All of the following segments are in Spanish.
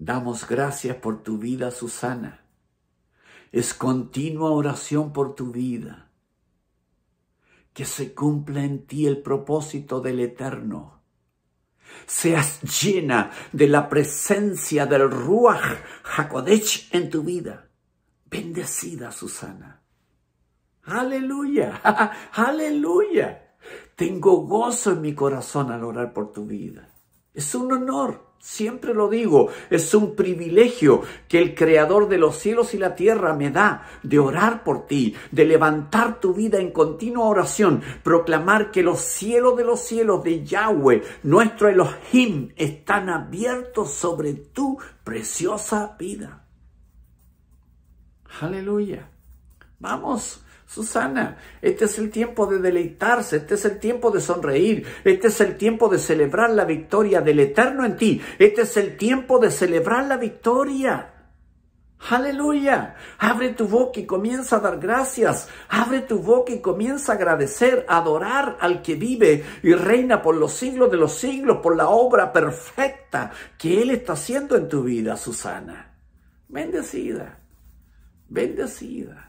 Damos gracias por tu vida, Susana. Es continua oración por tu vida. Que se cumpla en ti el propósito del Eterno. Seas llena de la presencia del Ruach Hakodesh en tu vida. Bendecida, Susana. Aleluya, aleluya. Tengo gozo en mi corazón al orar por tu vida. Es un honor, siempre lo digo, es un privilegio que el Creador de los cielos y la tierra me da de orar por ti, de levantar tu vida en continua oración, proclamar que los cielos de los cielos de Yahweh, nuestro Elohim, están abiertos sobre tu preciosa vida. Aleluya. Vamos Susana, este es el tiempo de deleitarse, este es el tiempo de sonreír, este es el tiempo de celebrar la victoria del eterno en ti, este es el tiempo de celebrar la victoria. Aleluya. Abre tu boca y comienza a dar gracias. Abre tu boca y comienza a agradecer, adorar al que vive y reina por los siglos de los siglos, por la obra perfecta que Él está haciendo en tu vida, Susana. Bendecida. Bendecida.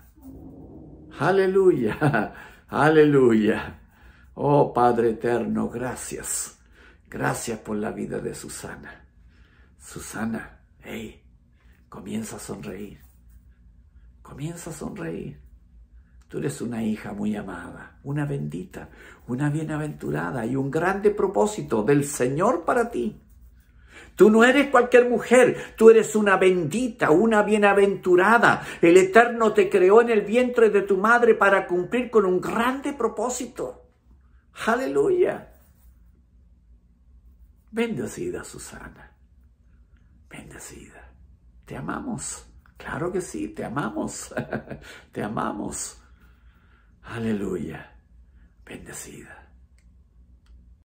Aleluya, aleluya. Oh Padre eterno, gracias. Gracias por la vida de Susana. Susana, hey, comienza a sonreír. Comienza a sonreír. Tú eres una hija muy amada, una bendita, una bienaventurada y un grande propósito del Señor para ti. Tú no eres cualquier mujer, tú eres una bendita, una bienaventurada. El Eterno te creó en el vientre de tu madre para cumplir con un grande propósito. Aleluya. Bendecida Susana. Bendecida. Te amamos. Claro que sí, te amamos. te amamos. Aleluya. Bendecida.